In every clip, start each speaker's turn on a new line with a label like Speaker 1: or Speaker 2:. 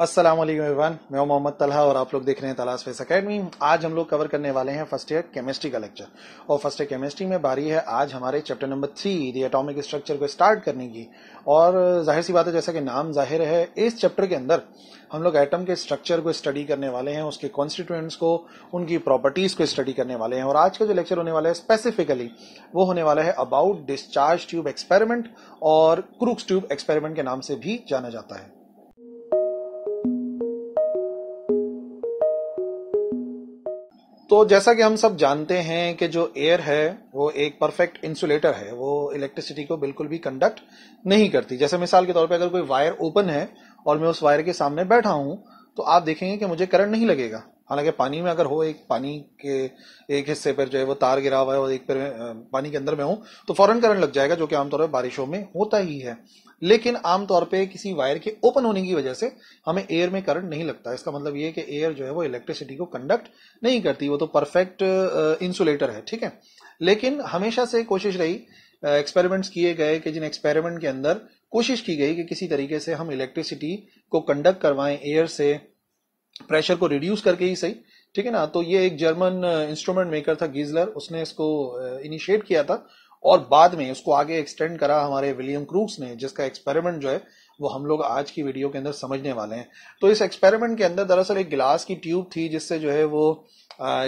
Speaker 1: असलम मैं मोहम्मद तलहा और आप लोग देख रहे हैं तलाश फेस अकेडमी आज हम लोग कवर करने वाले हैं फर्स्ट ईयर केमिस्ट्री का लेक्चर और फर्स्ट ईयर केमिस्ट्री में बारी है आज हमारे chapter number three the atomic structure को स्टार्ट करने की और जाहिर सी बात है जैसा कि नाम जाहिर है इस चैप्टर के अंदर हम लोग एटम के स्ट्रक्चर को स्टडी करने वाले हैं उसके कॉन्स्टिट्यूएंट्स को उनकी प्रॉपर्टीज को स्टडी करने वाले हैं और आज का जो लेक्चर होने वाला है स्पेसिफिकली वो होने वाला है अबाउट डिस्चार्ज ट्यूब एक्सपेरिमेंट और क्रूक्स ट्यूब एक्सपेरिमेंट के नाम से भी जाना जाता है तो जैसा कि हम सब जानते हैं कि जो एयर है वो एक परफेक्ट इंसुलेटर है वो इलेक्ट्रिसिटी को बिल्कुल भी कंडक्ट नहीं करती जैसे मिसाल के तौर पे अगर कोई वायर ओपन है और मैं उस वायर के सामने बैठा हूं तो आप देखेंगे कि मुझे करंट नहीं लगेगा हालांकि पानी में अगर हो एक पानी के एक हिस्से पर जो है वो तार गिरा हुआ है और एक पर पानी के अंदर में हो तो फौरन करंट लग जाएगा जो कि आमतौर पर बारिशों में होता ही है लेकिन आमतौर पे किसी वायर के ओपन होने की वजह से हमें एयर में करंट नहीं लगता इसका मतलब ये कि एयर जो है वो इलेक्ट्रिसिटी को कंडक्ट नहीं करती वो तो परफेक्ट इंसुलेटर है ठीक है लेकिन हमेशा से कोशिश रही एक्सपेरिमेंट्स किए गए कि जिन एक्सपेरिमेंट के अंदर कोशिश की गई कि किसी तरीके से हम इलेक्ट्रिसिटी को कंडक्ट करवाएं एयर से प्रेशर को रिड्यूस करके ही सही ठीक है ना तो ये एक जर्मन इंस्ट्रूमेंट मेकर था गीजलर उसने इसको इनिशिएट किया था और बाद में उसको आगे एक्सटेंड करा हमारे विलियम क्रूक्स ने जिसका एक्सपेरिमेंट जो है वो हम लोग आज की वीडियो के अंदर समझने वाले हैं तो इस एक्सपेरिमेंट के अंदर दरअसल एक गिलास की ट्यूब थी जिससे जो है वो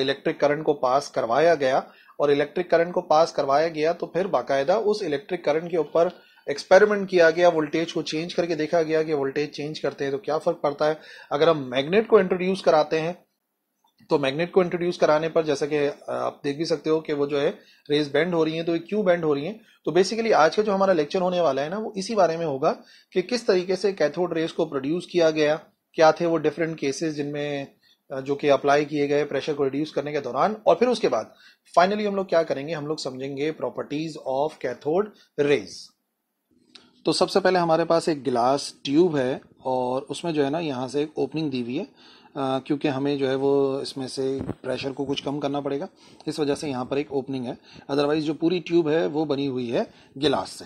Speaker 1: इलेक्ट्रिक करंट को पास करवाया गया और इलेक्ट्रिक करंट को पास करवाया गया तो फिर बाकायदा उस इलेक्ट्रिक करंट के ऊपर एक्सपेरिमेंट किया गया वोल्टेज को चेंज करके देखा गया कि वोल्टेज चेंज करते हैं तो क्या फर्क पड़ता है अगर हम मैग्नेट को इंट्रोड्यूस कराते हैं तो मैग्नेट को इंट्रोड्यूस कराने पर जैसा कि आप देख भी सकते हो कि वो जो है रेज बेंड हो रही है तो ये क्यों बेंड हो रही है तो बेसिकली आज का जो हमारा लेक्चर होने वाला है ना वो इसी बारे में होगा कि किस तरीके से कैथोड रेज को प्रोड्यूस किया गया क्या थे वो डिफरेंट केसेस जिनमें जो कि अप्लाई किए गए प्रेशर को रिड्यूस करने के दौरान और फिर उसके बाद फाइनली हम लोग क्या करेंगे हम लोग समझेंगे प्रॉपर्टीज ऑफ कैथोड रेज तो सबसे पहले हमारे पास एक गिलास ट्यूब है और उसमें जो है ना यहाँ से एक ओपनिंग दी हुई है क्योंकि हमें जो है वो इसमें से प्रेशर को कुछ कम करना पड़ेगा इस वजह से यहाँ पर एक ओपनिंग है अदरवाइज जो पूरी ट्यूब है वो बनी हुई है गिलास से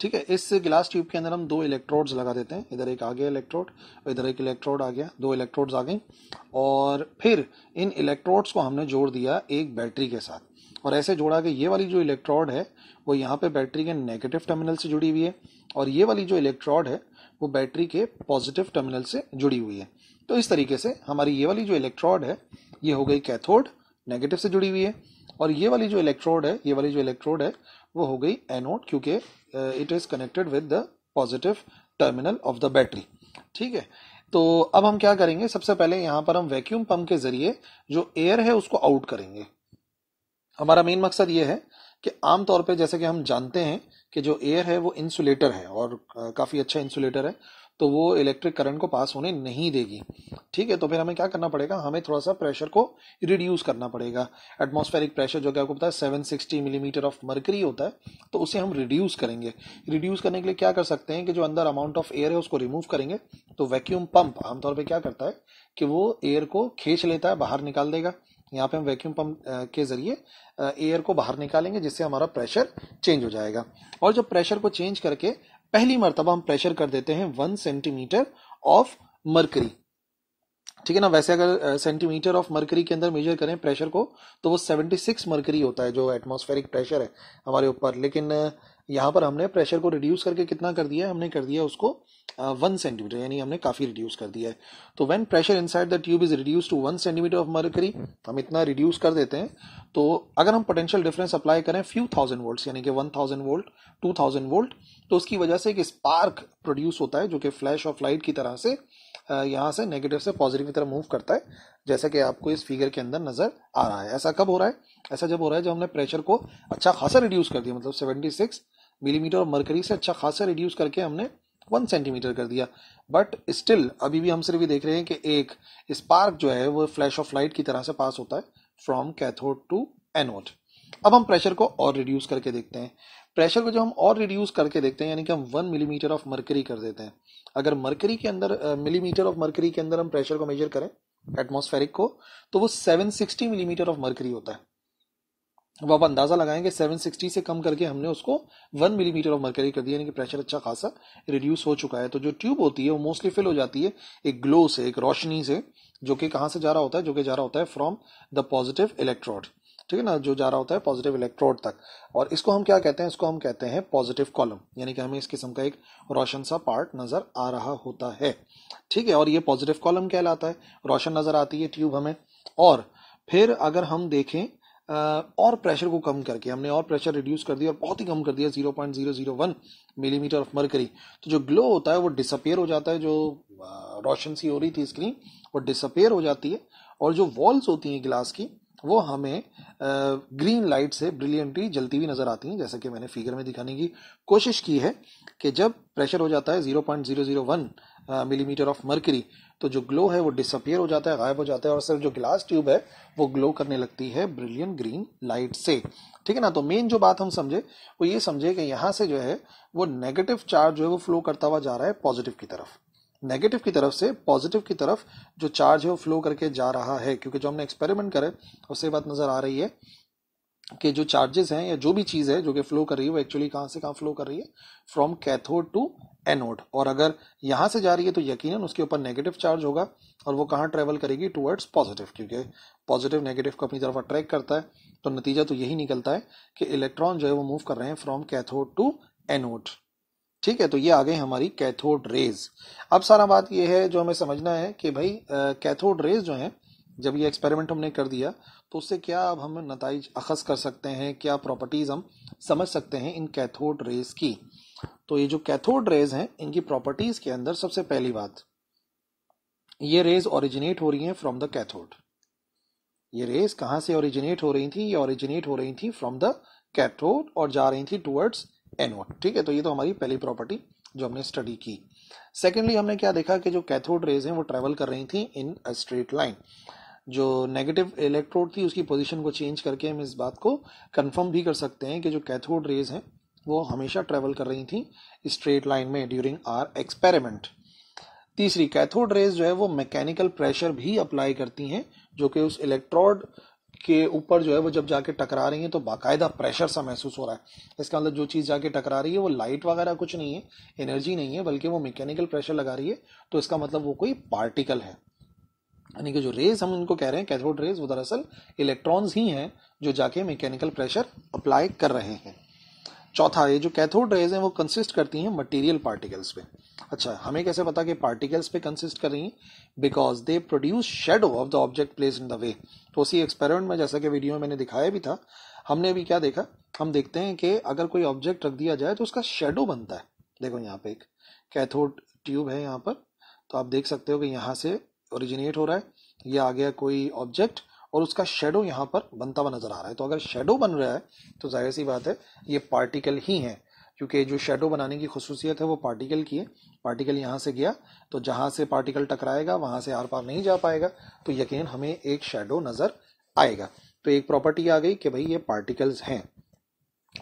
Speaker 1: ठीक है इस गिलास ट्यूब के अंदर हम दो इलेक्ट्रोड्स लगा देते हैं इधर एक आ गया इलेक्ट्रोड इधर एक इलेक्ट्रोड आ गया दो इलेक्ट्रोड्स आ गई और फिर इन इलेक्ट्रोड्स को हमने जोड़ दिया एक बैटरी के साथ और ऐसे जोड़ा कि ये वाली जो इलेक्ट्रॉड है वो यहाँ पे बैटरी के नेगेटिव टर्मिनल से जुड़ी हुई है और ये वाली जो इलेक्ट्रॉड है वो बैटरी के पॉजिटिव टर्मिनल से जुड़ी हुई है तो इस तरीके से हमारी ये वाली जो इलेक्ट्रॉड है ये हो गई कैथोड नेगेटिव से जुड़ी हुई है और ये वाली जो इलेक्ट्रोड है ये वाली जो इलेक्ट्रोड है वो हो गई एनोड क्योंकि it is connected with the positive terminal of the battery ठीक है तो अब हम क्या करेंगे सबसे पहले यहाँ पर हम वैक्यूम पंप के जरिए जो एयर है उसको आउट करेंगे हमारा मेन मकसद ये है कि आम तौर पे जैसे कि हम जानते हैं कि जो एयर है वो इंसुलेटर है और काफ़ी अच्छा इंसुलेटर है तो वो इलेक्ट्रिक करंट को पास होने नहीं देगी ठीक है तो फिर हमें क्या करना पड़ेगा हमें थोड़ा सा प्रेशर को रिड्यूस करना पड़ेगा एटमॉस्फेरिक प्रेशर जो कि आपको पता है seven sixty millimetre of mercury होता है तो उसे हम रिड्यूस करेंगे रिड्यूस करने के लिए क्या कर सकते हैं कि जो अंदर अमाउंट ऑफ एयर है उसको रिमूव करेंगे तो वैक्यूम पंप आमतौर पर क्या करता है कि वो एयर को खींच लेता है बाहर निकाल देगा यहाँ पे हम वैक्यूम पंप के ज़रिए एयर को बाहर निकालेंगे जिससे हमारा प्रेशर चेंज हो जाएगा और जब प्रेशर को चेंज करके पहली मरतबा हम प्रेशर कर देते हैं वन सेंटीमीटर ऑफ मरकरी ठीक है ना वैसे अगर सेंटीमीटर ऑफ मरकरी के अंदर मेजर करें प्रेशर को तो वो सेवेंटी सिक्स मरकरी होता है जो एटमोस्फेरिक प्रेशर है हमारे ऊपर लेकिन यहाँ पर हमने प्रेशर को रिड्यूस करके कितना कर दिया हमने कर दिया उसको वन uh, सेंटीमीटर यानी हमने काफ़ी रिड्यूस कर दिया है तो when pressure inside the tube is reduce to one centimetre of mercury हम इतना रिड्यूस कर देते हैं तो अगर हम पोटेंशियल डिफरेंस अप्लाई करें फ्यू थाउजेंड वोल्ट यानी कि one thousand volt to thousand volt तो उसकी वजह से एक स्पार्क प्रोड्यूस होता है जो कि फ्लैश ऑफ लाइट की तरह से uh, यहाँ से नेगेटिव से पॉजिटिव की तरफ मूव करता है जैसा कि आपको इस फिगर के अंदर नजर आ रहा है ऐसा कब हो रहा है ऐसा जब हो रहा है जब हमने प्रेशर को अच्छा खासा रिड्यूस कर दिया मतलब सेवेंटी सिक्स मिलीमीटर और मरकरी से अच्छा खासा रिड्यूस करके हमने वन सेंटीमीटर कर दिया बट स्टिल अभी भी हम सिर्फ ये देख रहे हैं कि एक स्पार्क जो है वो फ्लैश ऑफ लाइट की तरह से पास होता है फ्रॉम कैथोड टू एनोड अब हम प्रेशर को और रिड्यूस करके देखते हैं प्रेशर को जब हम और रिड्यूस करके देखते हैं यानी कि हम वन मिलीमीटर ऑफ मरकरी कर देते हैं अगर मरकरी के अंदर मिलीमीटर ऑफ मरकरी के अंदर हम प्रेशर को मेजर करें एटमोस्फेरिक को तो वो 760 मिलीमीटर ऑफ मरकरी होता है अब आप अंदाज़ा लगाएंगे 760 से कम करके हमने उसको 1 मिलीमीटर ऑफ मरकरी कर दिया यानी कि प्रेशर अच्छा खासा रिड्यूस हो चुका है तो जो ट्यूब होती है वो मोस्टली फिल हो जाती है एक ग्लो से एक रोशनी से जो कि कहाँ से जा रहा होता है जो कि जा रहा होता है फ्रॉम द पॉजिटिव इलेक्ट्रोड ठीक है ना जो जा रहा होता है पॉजिटिव इलेक्ट्रोड तक और इसको हम क्या कहते हैं इसको हम कहते हैं पॉजिटिव कॉलम यानी कि हमें इस किस्म का एक रोशन सा पार्ट नज़र आ रहा होता है ठीक है और ये पॉजिटिव कॉलम कहलाता है रोशन नज़र आती है ट्यूब हमें और फिर अगर हम देखें Uh, और प्रेशर को कम करके हमने और प्रेशर रिड्यूस कर दिया और बहुत ही कम कर दिया zero point zero zero one millimetre of mercury तो जो ग्लो होता है वो डिसअपेयर हो जाता है जो uh, रोशन सी हो रही थी स्क्रीन वो डिसअपेयर हो जाती है और जो वॉल्स होती हैं गिलास की वो हमें ग्रीन uh, लाइट से ब्रिलियंटली जलती हुई नज़र आती हैं जैसे कि मैंने फिगर में दिखाने की कोशिश की है कि जब प्रेशर हो जाता है zero zero zero point one millimetre of mercury तो जो ग्लो है वो डिसअपियर हो जाता है गायब हो जाता है और सिर्फ जो ग्लास ट्यूब है वो ग्लो करने लगती है ब्रिलियंट ग्रीन लाइट से ठीक है ना तो मेन जो बात हम समझे वो ये समझे कि यहाँ से जो है वो नेगेटिव चार्ज जो है वो फ्लो करता हुआ जा रहा है पॉजिटिव की तरफ नेगेटिव की तरफ से पॉजिटिव की तरफ जो चार्ज है वो फ्लो करके जा रहा है क्योंकि जो हमने एक्सपेरिमेंट करे उससे बात नज़र आ रही है के जो चार्जेस हैं या जो भी चीज़ है जो कि फ्लो कर रही है वो एक्चुअली कहां से कहां फ्लो कर रही है फ्रॉम कैथोड टू एनोड और अगर यहां से जा रही है तो यकीनन उसके ऊपर नेगेटिव चार्ज होगा और वो कहाँ ट्रेवल करेगी टूवर्ड्स पॉजिटिव क्योंकि पॉजिटिव नेगेटिव को अपनी तरफ अट्रैक्ट करता है तो नतीजा तो यही निकलता है कि इलेक्ट्रॉन जो है वो मूव कर रहे हैं फ्रॉम कैथोड टू एनोड ठीक है तो ये आ गए हमारी कैथोड रेज अब सारा बात ये है जो हमें समझना है कि भाई कैथोड रेज जो है जब ये एक्सपेरिमेंट हमने कर दिया तो उससे क्या अब हम नतज अखज़ कर सकते हैं क्या प्रॉपर्टीज़ हम समझ सकते हैं इन कैथोड रेज़ की तो ये जो कैथोड रेज़ हैं इनकी प्रॉपर्टीज़ के अंदर सबसे पहली बात ये रेज़ ओरिजिनेट हो रही हैं फ्रॉम द कैथोड ये रेज़ कहाँ से ओरिजिनेट हो रही थी ये ओरिजिनेट हो रही थी फ्रॉम द कैथोड और जा रही थी टूवर्ड्स एनोड ठीक है तो ये तो हमारी पहली प्रॉपर्टी जो हमने स्टडी की सेकेंडली हमने क्या देखा कि जो कैथोड रेज हैं वो ट्रेवल कर रही थी इन स्ट्रेट लाइन जो नेगेटिव इलेक्ट्रोड थी उसकी पोजीशन को चेंज करके हम इस बात को कंफर्म भी कर सकते हैं कि जो कैथोड रेज हैं वो हमेशा ट्रेवल कर रही थी स्ट्रेट लाइन में ड्यूरिंग आर एक्सपेरिमेंट तीसरी कैथोड रेज जो है वो मैकेनिकल प्रेशर भी अप्लाई करती हैं जो कि उस इलेक्ट्रोड के ऊपर जो है वो जब जाके टकरा रही है तो बाकायदा प्रेशर सा महसूस हो रहा है इसका मतलब जो चीज़ जाके टकरा रही है वो लाइट वगैरह कुछ नहीं है एनर्जी नहीं है बल्कि वो मैकेनिकल प्रेशर लगा रही है तो इसका मतलब वो कोई पार्टिकल है यानी कि जो रेज हम उनको कह रहे हैं कैथोड रेज वो दरअसल इलेक्ट्रॉन्स ही हैं जो जाके मैकेनिकल प्रेशर अप्लाई कर रहे हैं चौथा ये जो कैथोड रेज हैं वो कंसिस्ट करती हैं मटेरियल पार्टिकल्स पे अच्छा हमें कैसे पता कि पार्टिकल्स पे कंसिस्ट कर रही हैं because they produce shadow of the object place in the way तो उसी एक्सपेरिमेंट में जैसा कि वीडियो में मैंने दिखाया भी था हमने भी क्या देखा हम देखते हैं कि अगर कोई ऑब्जेक्ट रख दिया जाए तो उसका शेडो बनता है देखो यहाँ पे एक कैथोड ट्यूब है यहाँ पर तो आप देख सकते हो कि यहाँ से ओरिजिनेट हो रहा है ये आ गया कोई ऑब्जेक्ट और उसका शेडो यहाँ पर बनता हुआ नजर आ रहा है तो अगर शेडो बन रहा है तो जाहिर सी बात है ये पार्टिकल ही है क्योंकि जो शेडो बनाने की खसूसियत है वो पार्टिकल की है पार्टिकल यहाँ से गया तो जहाँ से पार्टिकल टकराएगा वहाँ से आर पार नहीं जा पाएगा तो यकीन हमें एक शेडो नज़र आएगा तो एक प्रॉपर्टी आ गई कि भाई ये पार्टिकल्स हैं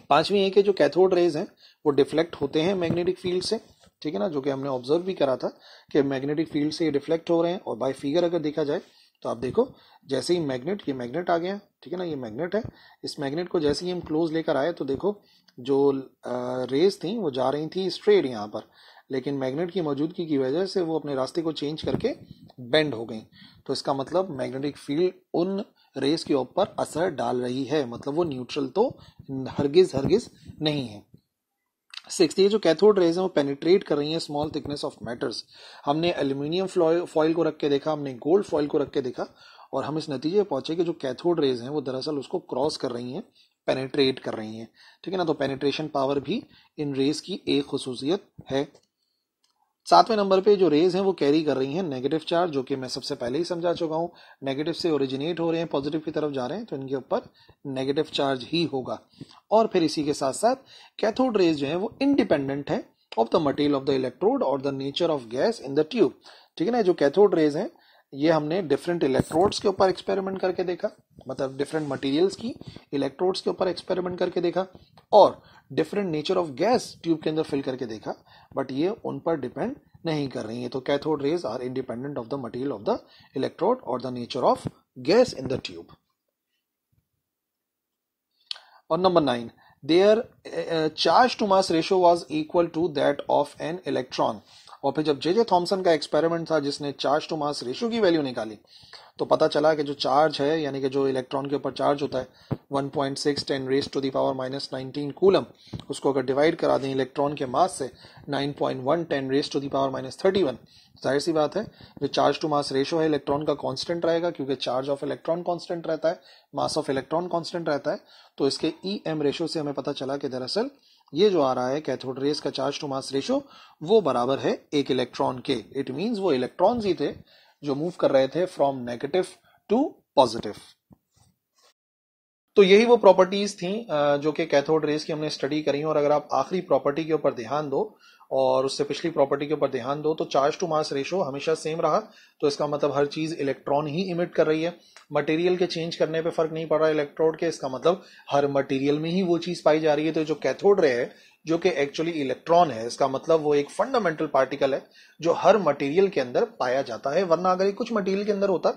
Speaker 1: पांचवी है कि जो कैथोड रेज हैं वो डिफ्लेक्ट होते हैं मैग्नेटिक फील्ड से ठीक है ना जो कि हमने ऑब्जर्व भी करा था कि मैग्नेटिक फील्ड से ये रिफ्लेक्ट हो रहे हैं और बाय फिगर अगर देखा जाए तो आप देखो जैसे ही मैग्नेट ये मैग्नेट आ गया ठीक है ना ये मैग्नेट है इस मैग्नेट को जैसे ही हम क्लोज लेकर आए तो देखो जो रेस थी वो जा रही थी स्ट्रेट यहाँ पर लेकिन मैग्नेट की मौजूदगी की वजह से वो अपने रास्ते को चेंज करके बेंड हो गई तो इसका मतलब मैग्नेटिक फील्ड उन रेस के ऊपर असर डाल रही है मतलब वो न्यूट्रल तो हरगिज हरगिज नहीं है सिक्स ये जो कैथोड रेज है वो पेनिट्रेट कर रही है स्मॉल थिकनेस ऑफ मैटर्स हमने एल्यूमिनियम फॉइल को रख के देखा हमने गोल्ड फॉइल को रख के देखा और हम इस नतीजे पहुंचे कि जो कैथोड रेज हैं वो दरअसल उसको क्रॉस कर रही हैं पेनिट्रेट कर रही हैं ठीक है ना तो पेनिट्रेशन पावर भी इन रेज की एक खसूसियत है सातवें नंबर पे जो रेज हैं वो कैरी कर रही हैं नेगेटिव चार्ज जो कि मैं सबसे पहले ही समझा चुका हूँ नेगेटिव से ओरिजिनेट हो रहे हैं पॉजिटिव की तरफ जा रहे हैं तो इनके ऊपर नेगेटिव चार्ज ही होगा और फिर इसी के साथ साथ कैथोड रेज जो है वो इंडिपेंडेंट है of the material of the electrode और the nature of gas in the tube ठीक है ना जो कैथोड रेज हैं ये हमने डिफरेंट इलेक्ट्रोड्स के ऊपर एक्सपेरिमेंट करके देखा मतलब डिफरेंट मटेरियल्स की इलेक्ट्रोड्स के ऊपर एक्सपेरिमेंट करके देखा और different nature of gas tube के अंदर फिल करके देखा बट ये उन पर डिपेंड नहीं कर रही है तो cathode rays are independent of the material of the electrode और the nature of gas in the tube और number nine their charge to mass ratio ratio equal to that of an electron और फिर जब जे J Thomson का experiment था जिसने charge to mass ratio की value निकाली तो पता चला कि जो चार्ज है यानी कि जो इलेक्ट्रॉन के ऊपर चार्ज होता है one point six ten raise to the power minus nineteen coulomb उसको अगर डिवाइड करा दें इलेक्ट्रॉन के मास से nine point one ten raise to the power minus thirty one जाहिर सी बात है जो चार्ज टू मास रेशो है इलेक्ट्रॉन का कांस्टेंट रहेगा क्योंकि चार्ज ऑफ इलेक्ट्रॉन कांस्टेंट रहता है मास ऑफ इलेक्ट्रॉन कांस्टेंट रहता है तो इसके ई एम रेशो से हमें पता चला कि दरअसल ये जो आ रहा है कैथोड रेस का चार्ज टू मास रेशो वो बराबर है एक इलेक्ट्रॉन के इट मीन वो इलेक्ट्रॉन ही थे जो मूव कर रहे थे फ्रॉम नेगेटिव टू पॉजिटिव तो यही वो प्रॉपर्टीज थी जो कि कैथोड रेस की हमने स्टडी करी और अगर आप आखिरी प्रॉपर्टी के ऊपर ध्यान दो और उससे पिछली प्रॉपर्टी के ऊपर ध्यान दो तो चार्ज टू मास रेशो हमेशा सेम रहा तो इसका मतलब हर चीज इलेक्ट्रॉन ही इमिट कर रही है मटेरियल के चेंज करने पे फर्क नहीं पड़ रहा इलेक्ट्रोड के इसका मतलब हर मटेरियल में ही वो चीज पाई जा रही है तो जो कैथोड रे है जो कि एक्चुअली इलेक्ट्रॉन है इसका मतलब वो एक फंडामेंटल पार्टिकल है जो हर मटेरियल के अंदर पाया जाता है वरना अगर ये कुछ मटेरियल के अंदर होता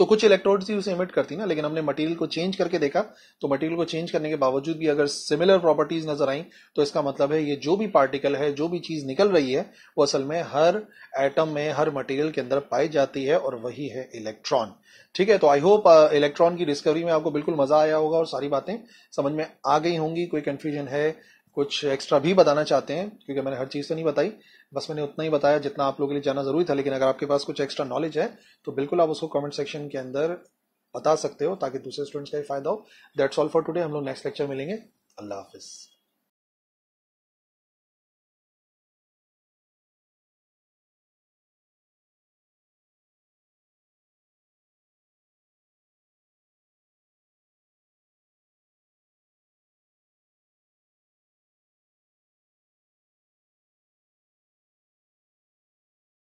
Speaker 1: तो कुछ इलेक्ट्रोड्स ही उसे इमिट करती ना लेकिन हमने मटेरियल को चेंज करके देखा तो मटेरियल को चेंज करने के बावजूद भी अगर सिमिलर प्रॉपर्टीज नजर आई तो इसका मतलब है ये जो भी पार्टिकल है जो भी चीज निकल रही है वो असल में हर एटम में हर मटेरियल के अंदर पाई जाती है और वही है इलेक्ट्रॉन ठीक है तो आई होप इलेक्ट्रॉन की डिस्कवरी में आपको बिल्कुल मजा आया होगा और सारी बातें समझ में आ गई होंगी कोई कंफ्यूजन है कुछ एक्स्ट्रा भी बताना चाहते हैं क्योंकि मैंने हर चीज़ तो नहीं बताई बस मैंने उतना ही बताया जितना आप लोगों के लिए जाना ज़रूरी था लेकिन अगर आपके पास कुछ एक्स्ट्रा नॉलेज है तो बिल्कुल आप उसको कमेंट सेक्शन के अंदर बता सकते हो ताकि दूसरे स्टूडेंट्स का भी फायदा हो दैट्स ऑल फॉर टुडे हम लोग नेक्स्ट लेक्चर मिलेंगे अल्लाह हाफिज़